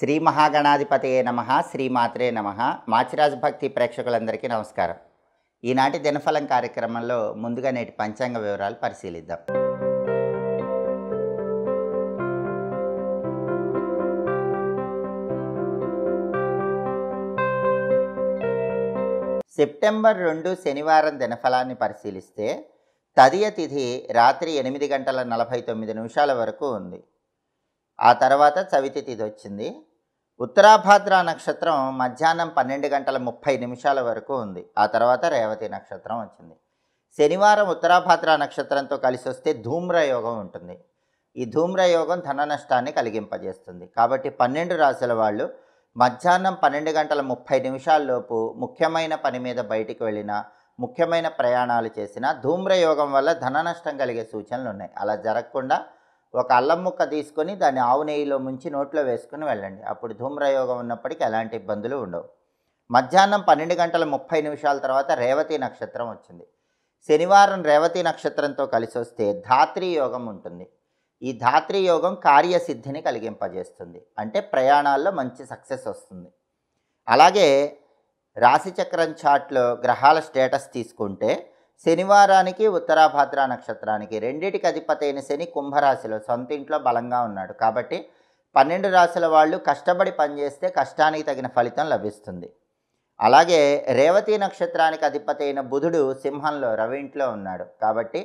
శ్రీ మహాగణాధిపతయే నమ శ్రీమాత్రే నమ మాచిరాజ్ భక్తి ప్రేక్షకులందరికీ నమస్కారం ఈనాటి దినఫలం కార్యక్రమంలో ముందుగా నేటి పంచాంగ వివరాలు పరిశీలిద్దాం సెప్టెంబర్ రెండు శనివారం దినఫలాన్ని పరిశీలిస్తే తదియ తిథి రాత్రి ఎనిమిది గంటల నలభై తొమ్మిది నిమిషాల వరకు ఉంది ఆ తర్వాత చవితి తిథి వచ్చింది ఉత్తరాభాద్ర నక్షత్రం మధ్యాహ్నం పన్నెండు గంటల ముప్పై నిమిషాల వరకు ఉంది ఆ తర్వాత రేవతి నక్షత్రం వచ్చింది శనివారం ఉత్తరాభాద్ర నక్షత్రంతో కలిసి వస్తే ధూమ్ర యోగం ఉంటుంది ఈ ధూమ్ర యోగం ధన నష్టాన్ని కలిగింపజేస్తుంది కాబట్టి పన్నెండు రాశుల వాళ్ళు మధ్యాహ్నం పన్నెండు గంటల ముప్పై నిమిషాల్లోపు ముఖ్యమైన పని మీద బయటికి వెళ్ళినా ముఖ్యమైన ప్రయాణాలు చేసిన ధూమ్రయోగం వల్ల ధన నష్టం కలిగే సూచనలు ఉన్నాయి అలా జరగకుండా ఒక అల్లం ముక్క తీసుకొని దాన్ని ఆవు నెయ్యిలో ముంచి నోట్లో వేసుకుని వెళ్ళండి అప్పుడు ధూమ్రయోగం ఉన్నప్పటికీ ఎలాంటి ఇబ్బందులు ఉండవు మధ్యాహ్నం పన్నెండు గంటల ముప్పై నిమిషాల తర్వాత రేవతి నక్షత్రం వచ్చింది శనివారం రేవతి నక్షత్రంతో కలిసి వస్తే ధాత్రి యోగం ఉంటుంది ఈ ధాత్రి యోగం కార్యసిద్ధిని కలిగింపజేస్తుంది అంటే ప్రయాణాల్లో మంచి సక్సెస్ వస్తుంది అలాగే రాశిచక్రం చాట్లో గ్రహాల స్టేటస్ తీసుకుంటే శనివారానికి ఉత్తరాభాద్ర నక్షత్రానికి రెండింటికి అధిపతి అయిన శని కుంభరాశిలో సొంత ఇంట్లో బలంగా ఉన్నాడు కాబట్టి పన్నెండు రాశుల వాళ్ళు కష్టపడి పనిచేస్తే కష్టానికి తగిన ఫలితం లభిస్తుంది అలాగే రేవతి నక్షత్రానికి అధిపతి అయిన బుధుడు సింహంలో రవి ఇంట్లో ఉన్నాడు కాబట్టి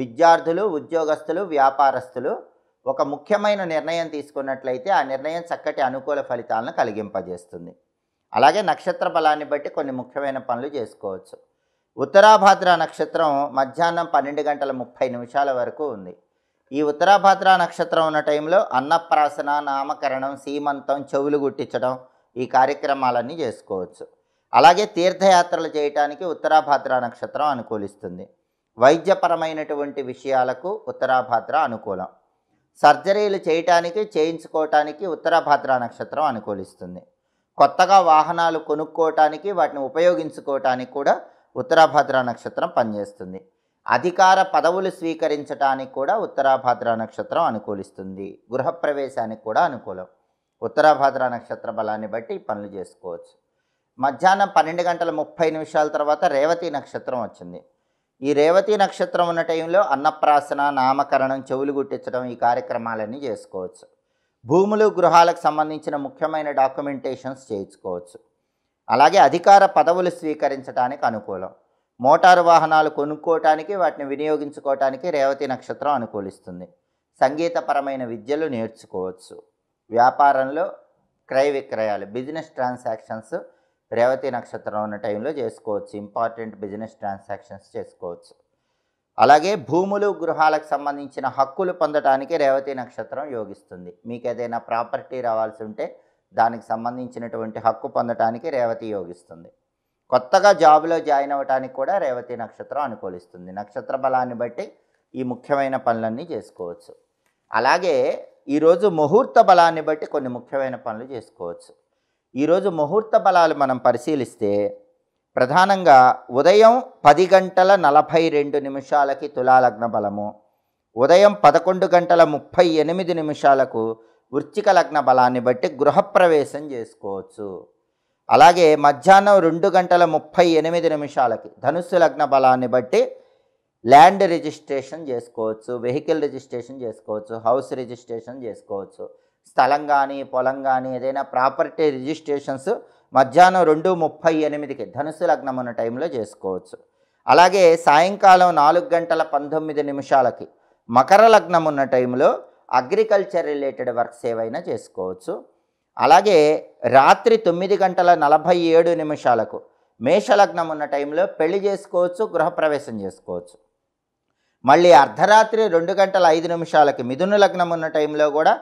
విద్యార్థులు ఉద్యోగస్తులు వ్యాపారస్తులు ఒక ముఖ్యమైన నిర్ణయం తీసుకున్నట్లయితే ఆ నిర్ణయం చక్కటి అనుకూల ఫలితాలను కలిగింపజేస్తుంది అలాగే నక్షత్ర బలాన్ని బట్టి కొన్ని ముఖ్యమైన పనులు చేసుకోవచ్చు ఉత్తరాభాద్ర నక్షత్రం మధ్యాహ్నం పన్నెండు గంటల ముప్పై నిమిషాల వరకు ఉంది ఈ ఉత్తరాభాద్ర నక్షత్రం ఉన్న టైంలో అన్నప్రాసన నామకరణం సీమంతం చెవులు గుట్టించడం ఈ కార్యక్రమాలన్నీ చేసుకోవచ్చు అలాగే తీర్థయాత్రలు చేయటానికి ఉత్తరాభాద్ర నక్షత్రం అనుకూలిస్తుంది వైద్యపరమైనటువంటి విషయాలకు ఉత్తరాభాద్ర అనుకూలం సర్జరీలు చేయటానికి చేయించుకోవటానికి ఉత్తరాభాద్ర నక్షత్రం అనుకూలిస్తుంది కొత్తగా వాహనాలు కొనుక్కోవటానికి వాటిని ఉపయోగించుకోవటానికి కూడా ఉత్తరాభద్రా నక్షత్రం పనిచేస్తుంది అధికార పదవులు స్వీకరించడానికి కూడా ఉత్తరాభద్రా నక్షత్రం అనుకూలిస్తుంది గృహప్రవేశానికి కూడా అనుకూలం ఉత్తరాభద్రా నక్షత్ర బలాన్ని బట్టి పనులు చేసుకోవచ్చు మధ్యాహ్నం పన్నెండు గంటల ముప్పై నిమిషాల తర్వాత రేవతి నక్షత్రం వచ్చింది ఈ రేవతి నక్షత్రం ఉన్న టైంలో అన్నప్రాసన నామకరణం చెవులు గుట్టించడం ఈ కార్యక్రమాలన్నీ చేసుకోవచ్చు భూములు గృహాలకు సంబంధించిన ముఖ్యమైన డాక్యుమెంటేషన్స్ చేయించుకోవచ్చు అలాగే అధికార పదవులు స్వీకరించడానికి అనుకూలం మోటారు వాహనాలు కొనుక్కోవటానికి వాటిని వినియోగించుకోవటానికి రేవతి నక్షత్రం అనుకూలిస్తుంది సంగీతపరమైన విద్యలు నేర్చుకోవచ్చు వ్యాపారంలో క్రయ విక్రయాలు బిజినెస్ ట్రాన్సాక్షన్స్ రేవతి నక్షత్రం ఉన్న టైంలో చేసుకోవచ్చు ఇంపార్టెంట్ బిజినెస్ ట్రాన్సాక్షన్స్ చేసుకోవచ్చు అలాగే భూములు గృహాలకు సంబంధించిన హక్కులు పొందటానికి రేవతి నక్షత్రం యోగిస్తుంది మీకు ఏదైనా ప్రాపర్టీ రావాల్సి ఉంటే దానికి సంబంధించినటువంటి హక్కు పొందటానికి రేవతి యోగిస్తుంది కొత్తగా జాబులో జాయిన్ అవ్వటానికి కూడా రేవతి నక్షత్రం అనుకూలిస్తుంది నక్షత్ర బలాన్ని బట్టి ఈ ముఖ్యమైన పనులన్నీ చేసుకోవచ్చు అలాగే ఈరోజు ముహూర్త బలాన్ని బట్టి కొన్ని ముఖ్యమైన పనులు చేసుకోవచ్చు ఈరోజు ముహూర్త బలాలు మనం పరిశీలిస్తే ప్రధానంగా ఉదయం పది గంటల నలభై రెండు నిమిషాలకి తులాలగ్న బలము ఉదయం పదకొండు గంటల ముప్పై ఎనిమిది నిమిషాలకు వృచ్చిక లగ్న బలాన్ని బట్టి గృహప్రవేశం చేసుకోవచ్చు అలాగే మధ్యాహ్నం రెండు గంటల ముప్పై ఎనిమిది నిమిషాలకి ధనుస్సు లగ్న బలాన్ని బట్టి ల్యాండ్ రిజిస్ట్రేషన్ చేసుకోవచ్చు వెహికల్ రిజిస్ట్రేషన్ చేసుకోవచ్చు హౌస్ రిజిస్ట్రేషన్ చేసుకోవచ్చు స్థలం కానీ పొలం కానీ ఏదైనా ప్రాపర్టీ రిజిస్ట్రేషన్స్ మధ్యాహ్నం రెండు ముప్పై ఎనిమిదికి ధనుసు లగ్నం ఉన్న టైంలో చేసుకోవచ్చు అలాగే సాయంకాలం నాలుగు గంటల పంతొమ్మిది నిమిషాలకి మకర లగ్నం ఉన్న టైంలో అగ్రికల్చర్ రిలేటెడ్ వర్క్స్ ఏవైనా చేసుకోవచ్చు అలాగే రాత్రి తొమ్మిది గంటల నలభై ఏడు నిమిషాలకు మేషలగ్నం ఉన్న టైంలో పెళ్లి చేసుకోవచ్చు గృహప్రవేశం చేసుకోవచ్చు మళ్ళీ అర్ధరాత్రి రెండు గంటల ఐదు నిమిషాలకి మిథున లగ్నం ఉన్న టైంలో కూడా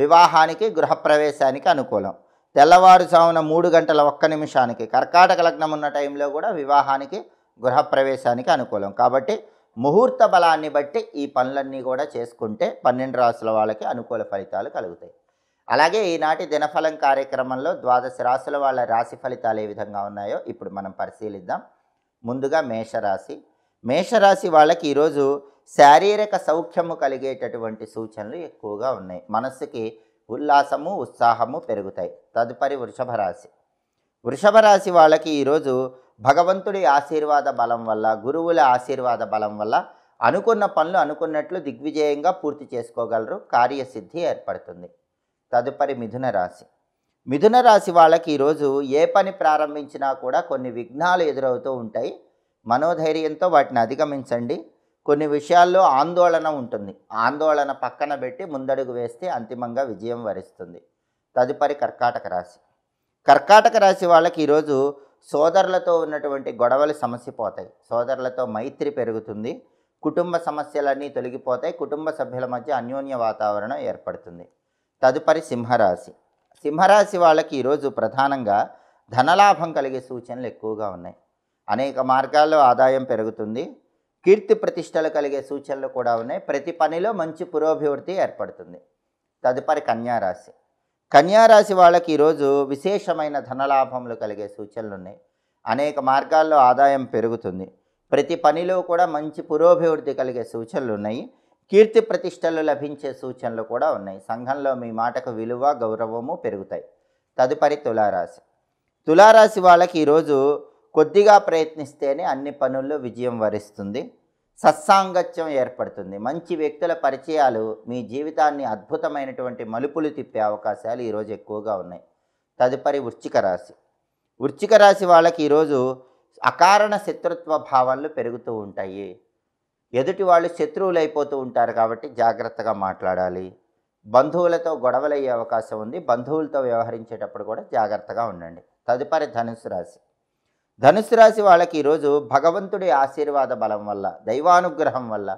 వివాహానికి గృహప్రవేశానికి అనుకూలం తెల్లవారుజామున మూడు గంటల ఒక్క నిమిషానికి కర్కాటక లగ్నం ఉన్న టైంలో కూడా వివాహానికి గృహప్రవేశానికి అనుకూలం కాబట్టి ముహూర్త బలాన్ని బట్టి ఈ పనులన్నీ కూడా చేసుకుంటే పన్నెండు రాసుల వాళ్ళకి అనుకూల ఫలితాలు కలుగుతాయి అలాగే ఈనాటి దినఫలం కార్యక్రమంలో ద్వాదశ రాసుల వాళ్ళ రాశి ఫలితాలు ఏ విధంగా ఉన్నాయో ఇప్పుడు మనం పరిశీలిద్దాం ముందుగా మేషరాశి మేషరాశి వాళ్ళకి ఈరోజు శారీరక సౌఖ్యము కలిగేటటువంటి సూచనలు ఎక్కువగా ఉన్నాయి మనస్సుకి ఉల్లాసము ఉత్సాహము పెరుగుతాయి తదుపరి వృషభ రాశి వృషభ రాశి వాళ్ళకి ఈరోజు భగవంతుడి ఆశీర్వాద బలం వల్ల గురువుల ఆశీర్వాద బలం వల్ల అనుకున్న పనులు అనుకున్నట్లు దిగ్విజయంగా పూర్తి చేసుకోగలరు కార్యసిద్ధి ఏర్పడుతుంది తదుపరి మిథున రాశి మిథున రాశి వాళ్ళకి ఈరోజు ఏ పని ప్రారంభించినా కూడా కొన్ని విఘ్నాలు ఎదురవుతూ ఉంటాయి మనోధైర్యంతో వాటిని అధిగమించండి కొన్ని విషయాల్లో ఆందోళన ఉంటుంది ఆందోళన పక్కన పెట్టి ముందడుగు వేస్తే అంతిమంగా విజయం వరిస్తుంది తదుపరి కర్కాటక రాశి కర్కాటక రాశి వాళ్ళకి ఈరోజు సోదరులతో ఉన్నటువంటి గొడవలు సమస్య పోతాయి సోదరులతో మైత్రి పెరుగుతుంది కుటుంబ సమస్యలన్నీ తొలగిపోతాయి కుటుంబ సభ్యుల మధ్య అన్యోన్య వాతావరణం ఏర్పడుతుంది తదుపరి సింహరాశి సింహరాశి వాళ్ళకి ఈరోజు ప్రధానంగా ధనలాభం కలిగే సూచనలు ఎక్కువగా ఉన్నాయి అనేక మార్గాల్లో ఆదాయం పెరుగుతుంది కీర్తి ప్రతిష్టలు కలిగే సూచనలు కూడా ఉన్నాయి ప్రతి పనిలో మంచి పురోభివృద్ధి ఏర్పడుతుంది తదుపరి కన్యారాశి కన్యారాశి వాళ్ళకి ఈరోజు విశేషమైన ధనలాభములు కలిగే సూచనలు ఉన్నాయి అనేక మార్గాల్లో ఆదాయం పెరుగుతుంది ప్రతి పనిలో కూడా మంచి పురోభివృద్ధి కలిగే సూచనలు ఉన్నాయి కీర్తి ప్రతిష్టలు లభించే సూచనలు కూడా ఉన్నాయి సంఘంలో మీ మాటకు విలువ గౌరవము పెరుగుతాయి తదుపరి తులారాశి తులారాశి వాళ్ళకి ఈరోజు కొద్దిగా ప్రయత్నిస్తేనే అన్ని పనుల్లో విజయం వరిస్తుంది సత్సాంగత్యం ఏర్పడుతుంది మంచి వ్యక్తుల పరిచయాలు మీ జీవితాన్ని అద్భుతమైనటువంటి మలుపులు తిప్పే అవకాశాలు ఈరోజు ఎక్కువగా ఉన్నాయి తదుపరి వృశ్చిక రాశి వృశ్చిక రాశి వాళ్ళకి ఈరోజు అకారణ శత్రుత్వ భావాలు పెరుగుతూ ఉంటాయి ఎదుటి వాళ్ళు శత్రువులు అయిపోతూ ఉంటారు కాబట్టి జాగ్రత్తగా మాట్లాడాలి బంధువులతో గొడవలయ్యే అవకాశం ఉంది బంధువులతో వ్యవహరించేటప్పుడు కూడా జాగ్రత్తగా ఉండండి తదుపరి ధనుసు రాశి ధనుసు రాశి వాళ్ళకి ఈరోజు భగవంతుడి ఆశీర్వాద బలం వల్ల దైవానుగ్రహం వల్ల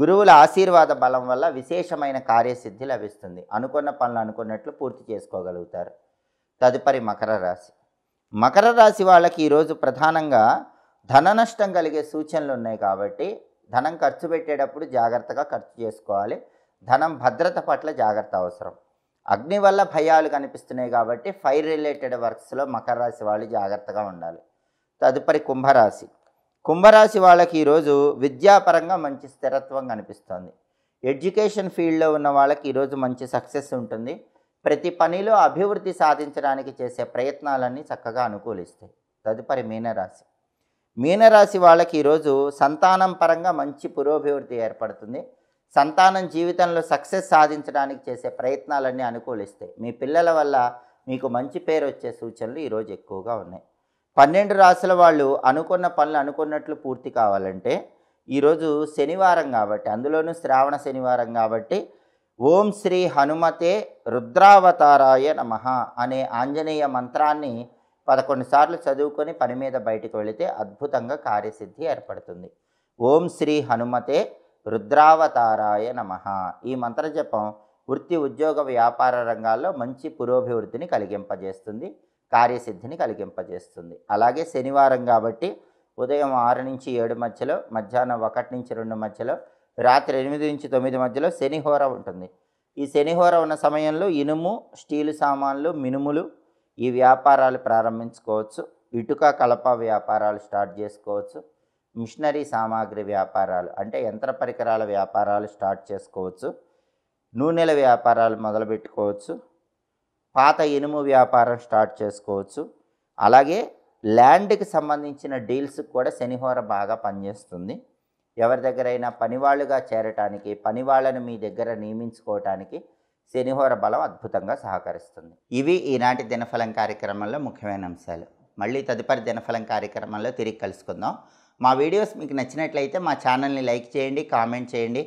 గురువుల ఆశీర్వాద బలం వల్ల విశేషమైన కార్యసిద్ధి లభిస్తుంది అనుకున్న పనులు అనుకున్నట్లు పూర్తి చేసుకోగలుగుతారు తదుపరి మకర రాశి మకర రాశి వాళ్ళకి ఈరోజు ప్రధానంగా ధన నష్టం కలిగే సూచనలు ఉన్నాయి కాబట్టి ధనం ఖర్చు పెట్టేటప్పుడు జాగ్రత్తగా ఖర్చు చేసుకోవాలి ధనం భద్రత పట్ల జాగ్రత్త అవసరం అగ్ని వల్ల భయాలు కనిపిస్తున్నాయి కాబట్టి ఫైర్ రిలేటెడ్ వర్క్స్లో మకర రాశి వాళ్ళు జాగ్రత్తగా ఉండాలి తదుపరి కుంభరాశి కుంభరాశి వాళ్ళకి ఈరోజు విద్యాపరంగా మంచి స్థిరత్వం కనిపిస్తుంది ఎడ్యుకేషన్ ఫీల్డ్లో ఉన్న వాళ్ళకి ఈరోజు మంచి సక్సెస్ ఉంటుంది ప్రతి పనిలో అభివృద్ధి సాధించడానికి చేసే ప్రయత్నాలన్నీ చక్కగా అనుకూలిస్తాయి తదుపరి మీనరాశి మీనరాశి వాళ్ళకి ఈరోజు సంతానం పరంగా మంచి పురోభివృద్ధి ఏర్పడుతుంది సంతానం జీవితంలో సక్సెస్ సాధించడానికి చేసే ప్రయత్నాలన్నీ అనుకూలిస్తాయి మీ పిల్లల వల్ల మీకు మంచి పేరు వచ్చే సూచనలు ఈరోజు ఎక్కువగా ఉన్నాయి పన్నెండు రాసుల వాళ్ళు అనుకున్న పనులు అనుకున్నట్లు పూర్తి కావాలంటే ఈరోజు శనివారం కాబట్టి అందులోనూ శ్రావణ శనివారం కాబట్టి ఓం శ్రీ హనుమతే రుద్రావతారాయ నమ అనే ఆంజనేయ మంత్రాన్ని పదకొండు సార్లు చదువుకొని పని మీద బయటకు వెళితే అద్భుతంగా కార్యసిద్ధి ఏర్పడుతుంది ఓం శ్రీ హనుమతే రుద్రావతారాయ నమ ఈ మంత్రజపం వృత్తి ఉద్యోగ వ్యాపార రంగాల్లో మంచి పురోభివృద్ధిని కలిగింపజేస్తుంది కార్యసిద్ధిని కలిగింపజేస్తుంది అలాగే శనివారం కాబట్టి ఉదయం ఆరు నుంచి ఏడు మధ్యలో మధ్యాహ్నం ఒకటి నుంచి రెండు మధ్యలో రాత్రి ఎనిమిది నుంచి తొమ్మిది మధ్యలో శనిహోర ఉంటుంది ఈ శనిహోర ఉన్న సమయంలో ఇనుము స్టీలు సామాన్లు మినుములు ఈ వ్యాపారాలు ప్రారంభించుకోవచ్చు ఇటుక కలప వ్యాపారాలు స్టార్ట్ చేసుకోవచ్చు మిషనరీ సామాగ్రి వ్యాపారాలు అంటే యంత్ర పరికరాల వ్యాపారాలు స్టార్ట్ చేసుకోవచ్చు నూనెల వ్యాపారాలు మొదలుపెట్టుకోవచ్చు పాత ఇనుము వ్యాపారం స్టార్ట్ చేసుకోవచ్చు అలాగే ల్యాండ్కి సంబంధించిన డీల్స్ కూడా శనిహోర బాగా పనిచేస్తుంది ఎవరి దగ్గరైనా పనివాళ్ళుగా చేరటానికి పనివాళ్ళను మీ దగ్గర నియమించుకోవటానికి శనిహోర బలం అద్భుతంగా సహకరిస్తుంది ఇవి ఈనాటి దినఫలం కార్యక్రమంలో ముఖ్యమైన అంశాలు మళ్ళీ తదుపరి దినఫలం కార్యక్రమంలో తిరిగి కలుసుకుందాం మా వీడియోస్ మీకు నచ్చినట్లయితే మా ఛానల్ని లైక్ చేయండి కామెంట్ చేయండి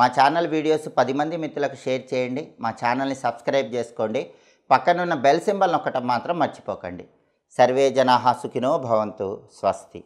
మా ఛానల్ వీడియోస్ పది మంది మిత్రులకు షేర్ చేయండి మా ఛానల్ని సబ్స్క్రైబ్ చేసుకోండి పక్కనున్న బెల్ సింబల్ నొక్కటం మాత్రం మర్చిపోకండి సర్వే జనా సుఖినో భవంతు స్వస్తి